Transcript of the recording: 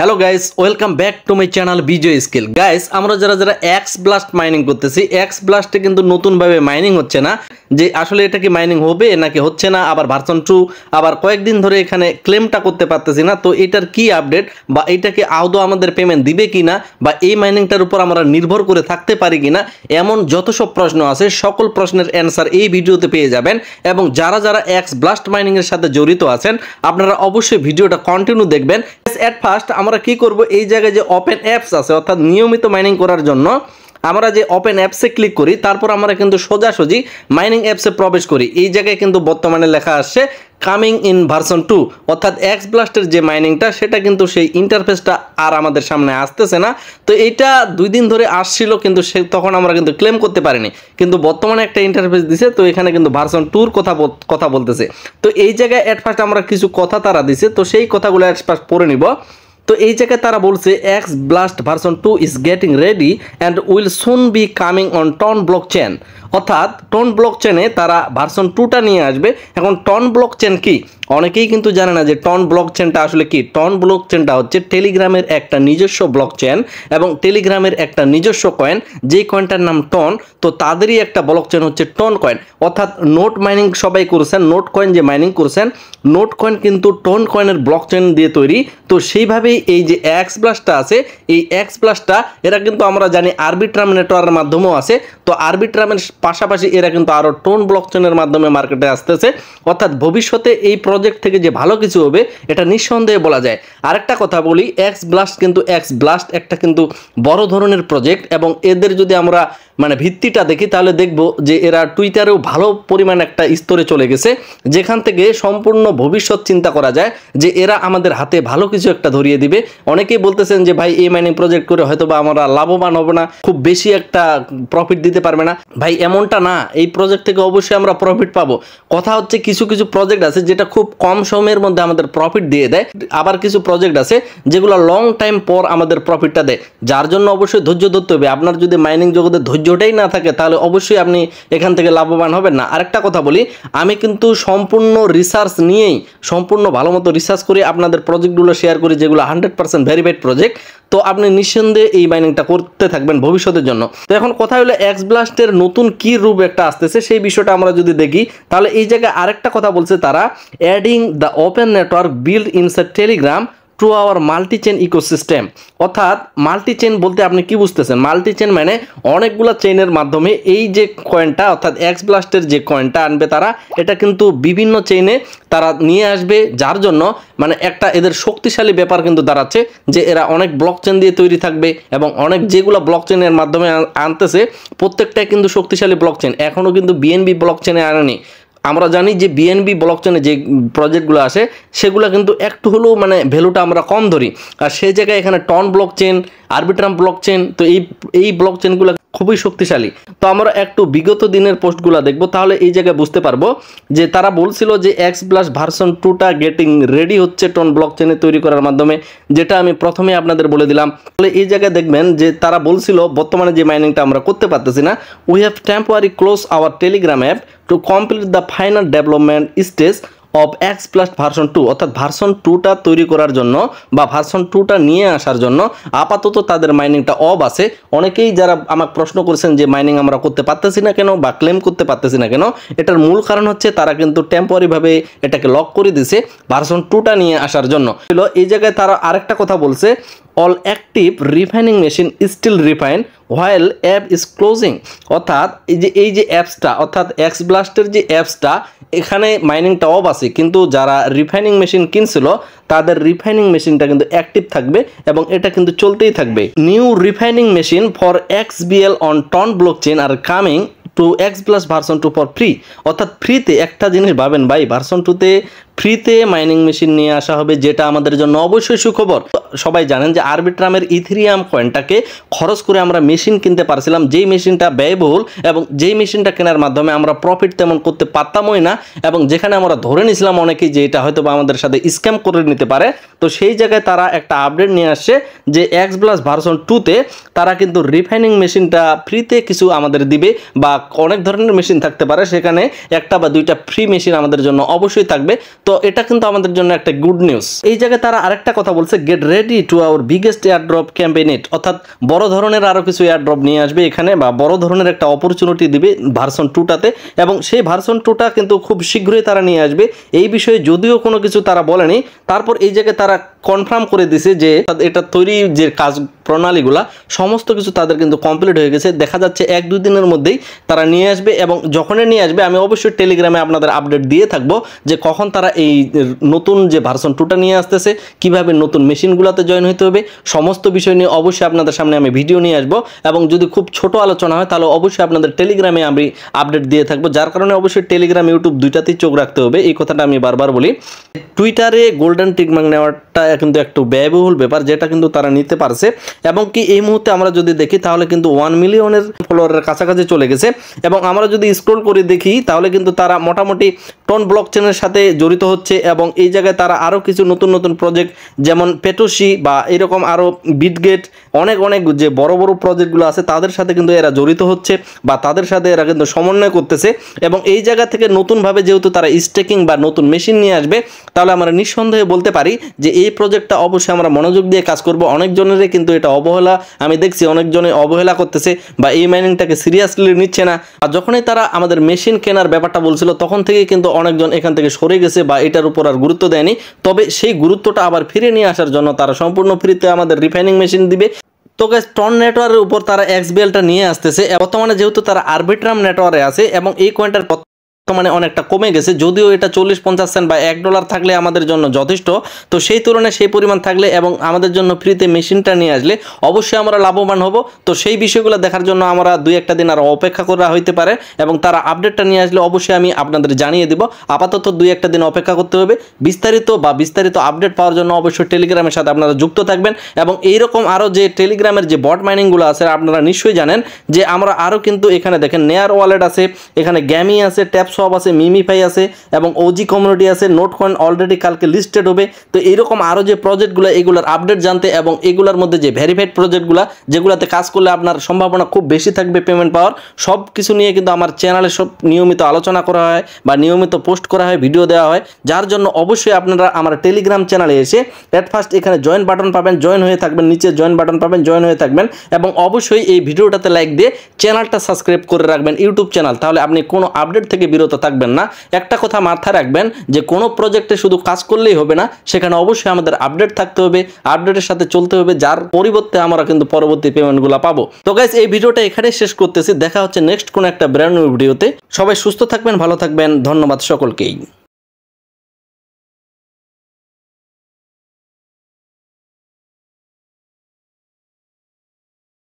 hello guys welcome back to my channel Vijay skill guys আমরা যারা যারা এক্স ব্লাস্ট মাইনিং করতেছি এক্স ব্লাস্টে কিন্তু নতুনভাবে মাইনিং হচ্ছে না যে আসলে এটা কি মাইনিং হবে নাকি হচ্ছে না আবার ভার্সন টু আবার কয়েকদিন ধরে এখানে ক্লেমটা করতে পারতেছি না তো এটার কি আপডেট বা এটাকে আদৌ আমাদের পেমেন্ট দিবে কি না বা এই মাইনিংটার উপর আমরা নির্ভর করে থাকতে পারি কি না এমন যত সব প্রশ্ন আছে সকল প্রশ্নের অ্যান্সার এই ভিডিওতে পেয়ে যাবেন এবং যারা যারা এক্স ব্লাস্ট মাইনিংয়ের সাথে জড়িত আছেন আপনারা অবশ্যই ভিডিওটা কন্টিনিউ দেখবেন অ্যাট ফার্স্ট আমরা কি করব এই জায়গায় যে ওপেন অ্যাপস আছে অর্থাৎ নিয়মিত মাইনিং করার জন্য আমরা যে ওপেন অ্যাপসে ক্লিক করি তারপর আমরা কিন্তু সোজাসুজি মাইনিং অ্যাপসে প্রবেশ করি এই জায়গায় কিন্তু বর্তমানে লেখা আসছে কামিং ইন ভার্সন টু অর্থাৎ এক্স ব্লাস্টের যে মাইনিংটা সেটা কিন্তু সেই ইন্টারফেসটা আর আমাদের সামনে আসতেছে না তো এইটা দুই দিন ধরে আসছিল কিন্তু সে তখন আমরা কিন্তু ক্লেম করতে পারিনি কিন্তু বর্তমানে একটা ইন্টারফেস দিছে তো এখানে কিন্তু ভার্সন টুর কথা কথা বলতেছে তো এই জায়গায় অ্যাট ফার্স্ট আমরা কিছু কথা তারা দিছে তো সেই কথাগুলো অ্যাট ফার্স্ট পড়ে নিব তো এই জায়গায় তারা বলছে X blast version two is getting ready and will soon be coming on TON blockchain অর্থাৎ টন ব্লক চেনে তারা ভার্সন টুটা নিয়ে আসবে এখন টন ব্লক চেন কী অনেকেই কিন্তু জানে না যে টন ব্লক চেনটা আসলে কি টন ব্লক চেনটা হচ্ছে টেলিগ্রামের একটা নিজস্ব ব্লক চেন এবং টেলিগ্রামের একটা নিজস্ব কয়েন যেই কয়েনটার নাম টন তো তাদেরই একটা ব্লক চেন হচ্ছে টন কয়েন অর্থাৎ নোট মাইনিং সবাই করেছেন নোট কয়েন যে মাইনিং করেছেন নোট কয়েন কিন্তু টন কয়েনের ব্লক চেন দিয়ে তৈরি তো সেইভাবেই এই যে এক্স প্লাসটা আছে এই এক্স প্লাসটা এরা কিন্তু আমরা জানি আরবিট্রাম নেটওয়ার্কের মাধ্যমেও আছে তো আরবিট্রামের পাশাপাশি এরা কিন্তু আরও টোন ব্লক চেনের মাধ্যমে মার্কেটে আসতেছে অর্থাৎ ভবিষ্যতে এই প্রজেক্ট থেকে যে ভালো কিছু হবে এটা নিঃসন্দেহে বলা যায় আরেকটা কথা বলি এক্স ব্লাস্ট কিন্তু এক্স ব্লাস্ট একটা কিন্তু বড় ধরনের প্রজেক্ট এবং এদের যদি আমরা মানে ভিত্তিটা দেখি তাহলে দেখব যে এরা টুইটারেও ভালো পরিমাণ একটা স্তরে চলে গেছে যেখান থেকে সম্পূর্ণ ভবিষ্যৎ চিন্তা করা যায় যে এরা আমাদের হাতে ভালো কিছু একটা ধরিয়ে দিবে অনেকেই বলতেছেন যে ভাই এই মাইনিং প্রজেক্ট করে হয়তো বা আমরা লাভবান হব না খুব বেশি একটা প্রফিট দিতে পারবে না ভাই এমনটা না এই প্রজেক্ট থেকে অবশ্যই আমরা প্রফিট পাবো কথা হচ্ছে কিছু কিছু প্রজেক্ট আছে যেটা খুব খুব কম সময়ের মধ্যে আমাদের প্রফিট দিয়ে দেয় আবার কিছু প্রজেক্ট আছে যেগুলো লং টাইম পর আমাদের প্রফিটটা দেয় যার জন্য অবশ্যই ধৈর্য ধরতে হবে আপনার যদি মাইনিং জগতে ধৈর্যটাই না থাকে তাহলে অবশ্যই আপনি এখান থেকে লাভবান হবেন না আরেকটা কথা বলি আমি কিন্তু সম্পূর্ণ রিসার্চ নিয়েই সম্পূর্ণ ভালো মতো রিসার্চ করে আপনাদের প্রজেক্টগুলো শেয়ার করি যেগুলো হান্ড্রেড পার্সেন্ট ভেরিফাইড প্রজেক্ট তো আপনি নিঃসন্দেহে এই বাইনিংটা করতে থাকবেন ভবিষ্যতের জন্য তো এখন কথা হলো এক্স ব্লাস্টের নতুন কি রূপ একটা আসতেছে সেই বিষয়টা আমরা যদি দেখি তাহলে এই জায়গায় আরেকটা কথা বলছে তারা adding the open network built in Telegram to our multichain ecosystem অর্থাৎ মাল্টিচেন বলতে আপনি কি বুঝতেছেন মাল্টিচেন মানে অনেকগুলো চেনের মাধ্যমে এই যে কয়েনটা অর্থাৎ এক্স ব্লাস্টের যে কয়েনটা আনবে তারা এটা কিন্তু বিভিন্ন চেইনে তারা নিয়ে আসবে যার জন্য মানে একটা এদের শক্তিশালী ব্যাপার কিন্তু দাঁড়াচ্ছে যে এরা অনেক ব্লক চেন দিয়ে তৈরি থাকবে এবং অনেক যেগুলো ব্লক চেনের মাধ্যমে আনতেছে প্রত্যেকটাই কিন্তু শক্তিশালী ব্লক চেন এখনও কিন্তু বিএনবি ব্লক চেনে আনেনি আমরা জানি যে বিএনবি ব্লক চেনে যে প্রজেক্টগুলো আসে সেগুলো কিন্তু একটু হলেও মানে ভ্যালুটা আমরা কম ধরি আর সেই জায়গায় এখানে TON blockchain Arbitrum blockchain তো এই এই ব্লক চেনগুলো খুবই শক্তিশালী তো আমরা একটু বিগত দিনের পোস্টগুলো দেখব তাহলে এই জায়গায় বুঝতে পারবো যে তারা বলছিল যে এক্স প্লাস ভার্সন টুটা গেটিং রেডি হচ্ছে টোন ব্লক চেনে তৈরি করার মাধ্যমে যেটা আমি প্রথমে আপনাদের বলে দিলাম তাহলে এই জায়গায় দেখবেন যে তারা বলছিল বর্তমানে যে মাইনিংটা আমরা করতে পারতেছি না we have temporary close our Telegram app to complete the final development stage of X plus version two অর্থাৎ ভার্সন টুটা তৈরি করার জন্য বা ভার্সন টুটা নিয়ে আসার জন্য আপাতত তাদের মাইনিংটা অব আছে অনেকেই যারা আমাকে প্রশ্ন করেছেন যে মাইনিং আমরা করতে পারতেছি না কেন বা ক্লেম করতে পারতেছি না কেন এটার মূল কারণ হচ্ছে তারা কিন্তু টেম্পোরারিভাবে এটাকে লক করে দিছে ভার্সন টুটা নিয়ে আসার জন্য এই জায়গায় তারা আরেকটা কথা বলছে all active refining machine still refine while app is closing অর্থাৎ এই যে এই যে অ্যাপসটা অর্থাৎ এক্স ব্লাস্টের যে অ্যাপসটা এখানে মাইনিংটা অফ আছে কিন্তু যারা রিফাইনিং মেশিন কিনছিল তাদের রিফাইনিং মেশিনটা কিন্তু অ্যাক্টিভ থাকবে এবং এটা কিন্তু চলতেই থাকবে new refining machine for X BL on TON blockchain আর coming to X plus version two for free অর্থাৎ ফ্রিতে একটা জিনিস পাবেন ভাই ভার্সন টুতে ফ্রিতে মাইনিং মেশিন নিয়ে আসা হবে যেটা আমাদের জন্য অবশ্যই সুখবর সবাই জানেন যে আরবিট্রামের ইথেরিয়াম কয়েনটাকে খরচ করে আমরা মেশিন কিনতে পারছিলাম যেই মেশিনটা ব্যয়বহুল এবং যেই মেশিনটা কেনার মাধ্যমে আমরা প্রফিট তেমন করতে পারতামই না এবং যেখানে আমরা ধরে নিয়েছিলাম অনেকেই যে এটা হয়তো আমাদের সাথে স্ক্যাম করে নিতে পারে তো সেই জায়গায় তারা একটা আপডেট নিয়ে আসছে যে এক্স প্লাস ভার্সন টুতে তারা কিন্তু রিফাইনিং মেশিনটা ফ্রিতে কিছু আমাদের দিবে বা অনেক ধরনের মেশিন থাকতে পারে সেখানে একটা বা দুইটা ফ্রি মেশিন আমাদের জন্য অবশ্যই থাকবে তো এটা কিন্তু আমাদের জন্য একটা গুড নিউজ এই জায়গায় তারা আরেকটা কথা বলছে get ready to our biggest airdrop campaign it অর্থাৎ বড় ধরনের আরও কিছু এয়ারড্রপ নিয়ে আসবে এখানে বা বড় ধরনের একটা অপরচুনিটি দিবে ভার্সন টুটাতে এবং সেই ভার্সন টুটা কিন্তু খুব শীঘ্রই তারা নিয়ে আসবে এই বিষয়ে যদিও কোনো কিছু তারা বলেনি তারপর এই জায়গায় তারা কনফার্ম করে দিছে যে এটা তৈরি যে কাজ প্রণালীগুলা সমস্ত কিছু তাদের কিন্তু কমপ্লিট হয়ে গেছে দেখা যাচ্ছে এক দুই দিনের মধ্যেই তারা নিয়ে আসবে এবং যখনই নিয়ে আসবে আমি অবশ্যই টেলিগ্রামে আপনাদের আপডেট দিয়ে থাকবো যে কখন তারা এই নতুন যে ভার্সন টুটা নিয়ে আসতেছে কিভাবে নতুন মেশিনগুলোতে জয়েন হতে হবে সমস্ত বিষয় নিয়ে অবশ্যই আপনাদের সামনে আমি ভিডিও নিয়ে আসবো এবং যদি খুব ছোট আলোচনা হয় তাহলে অবশ্যই আপনাদের টেলিগ্রামে আমি আপডেট দিয়ে থাকবো যার কারণে অবশ্যই টেলিগ্রাম ইউটিউব দুইটাতেই চোখ রাখতে হবে এই কথাটা আমি বারবার বলি টুইটারে গোল্ডেন টিকমাক নেওয়াটা কিন্তু একটু ব্যয়বহুল ব্যাপার যেটা কিন্তু তারা নিতে পারছে এবং কি এই মুহূর্তে আমরা যদি দেখি তাহলে কিন্তু ওয়ান মিলিয়নের ফলোয়ারের কাছাকাছি চলে গেছে এবং আমরা যদি স্ক্রোল করে দেখি তাহলে কিন্তু তারা মোটামুটি টন ব্লক চেনের সাথে জড়িত হচ্ছে এবং এই জায়গায় তারা আরও কিছু নতুন নতুন প্রজেক্ট যেমন পেটোসি বা এরকম আরও বিটগেট অনেক অনেক যে বড় বড় প্রজেক্টগুলো আছে তাদের সাথে কিন্তু এরা জড়িত হচ্ছে বা তাদের সাথে এরা কিন্তু সমন্বয় করতেছে এবং এই জায়গা থেকে নতুনভাবে যেহেতু তারা স্টেকিং বা নতুন মেশিন নিয়ে আসবে তাহলে আমরা নিঃসন্দেহে বলতে পারি যে এই প্রজেক্টটা অবশ্যই আমরা মনোযোগ দিয়ে কাজ করব অনেকজনেরই কিন্তু এটা অবহেলা আমি দেখছি অনেকজনে অবহেলা করতেছে বা এই মাইনিংটাকে সিরিয়াসলি নিচ্ছে না আর যখনই তারা আমাদের মেশিন কেনার ব্যাপারটা বলছিল তখন থেকে কিন্তু অনেকজন এখান থেকে সরে গেছে বা এটার উপর আর গুরুত্ব দেয়নি তবে সেই গুরুত্বটা আবার ফিরে নিয়ে আসার জন্য তারা সম্পূর্ণ ফ্রিতে আমাদের রিফাইনিং মেশিন দিবে তো গাছ টন নেটওয়ার্কের উপর তারা এক্স বেলটা নিয়ে আসতেছে বর্তমানে যেহেতু তারা আরবিট্রাম নেটওয়ার্কে আছে এবং এই কয়েনটার মানে অনেকটা কমে গেছে যদিও এটা চল্লিশ পঞ্চাশ সেন্ট বা এক ডলার থাকলে আমাদের জন্য যথেষ্ট তো সেই তুলনায় সেই পরিমাণ থাকলে এবং আমাদের জন্য ফ্রিতে মেশিনটা নিয়ে আসলে অবশ্যই আমরা লাভবান হব তো সেই বিষয়গুলো দেখার জন্য আমরা দুই একটা দিন আর অপেক্ষা করা হইতে পারে এবং তারা আপডেটটা নিয়ে আসলে অবশ্যই আমি আপনাদের জানিয়ে দিব আপাতত দুই একটা দিন অপেক্ষা করতে হবে বিস্তারিত বা বিস্তারিত আপডেট পাওয়ার জন্য অবশ্যই টেলিগ্রামের সাথে আপনারা যুক্ত থাকবেন এবং এইরকম আরও যে টেলিগ্রামের যে বট মাইনিংগুলো আছে আপনারা নিশ্চয়ই জানেন যে আমরা আরও কিন্তু এখানে দেখেন নেয়ার ওয়ালেট আছে এখানে গ্যামি আছে ট্যাপস সব আছে মিমিফাই আছে এবং ওজি কমিউনিটি আছে নোট কয়েন অলরেডি কালকে লিস্টেড হবে তো এইরকম আরও যে প্রজেক্টগুলো এগুলোর আপডেট জানতে এবং এগুলোর মধ্যে যে ভেরিফাইড প্রজেক্টগুলো যেগুলোতে কাজ করলে আপনার সম্ভাবনা খুব বেশি থাকবে পেমেন্ট পাওয়ার সব কিছু নিয়ে কিন্তু আমার চ্যানেলে সব নিয়মিত আলোচনা করা হয় বা নিয়মিত পোস্ট করা হয় ভিডিও দেওয়া হয় যার জন্য অবশ্যই আপনারা আমার টেলিগ্রাম চ্যানেলে এসে অ্যাট ফার্স্ট এখানে জয়েন বাটন পাবেন জয়েন হয়ে থাকবেন নিচে জয়েন বাটন পাবেন জয়েন হয়ে থাকবেন এবং অবশ্যই এই ভিডিওটাতে লাইক দিয়ে চ্যানেলটা সাবস্ক্রাইব করে রাখবেন ইউটিউব চ্যানেল তাহলে আপনি কোনো আপডেট থেকে বিরত বিরত থাকবেন না একটা কথা মাথায় রাখবেন যে কোনো প্রজেক্টে শুধু কাজ করলেই হবে না সেখানে অবশ্যই আমাদের আপডেট থাকতে হবে আপডেটের সাথে চলতে হবে যার পরিবর্তে আমরা কিন্তু পরবর্তী পেমেন্টগুলো পাবো তো গাইজ এই ভিডিওটা এখানে শেষ করতেছি দেখা হচ্ছে নেক্সট কোনো একটা ব্র্যান্ড নিউ ভিডিওতে সবাই সুস্থ থাকবেন ভালো থাকবেন ধন্যবাদ সকলকেই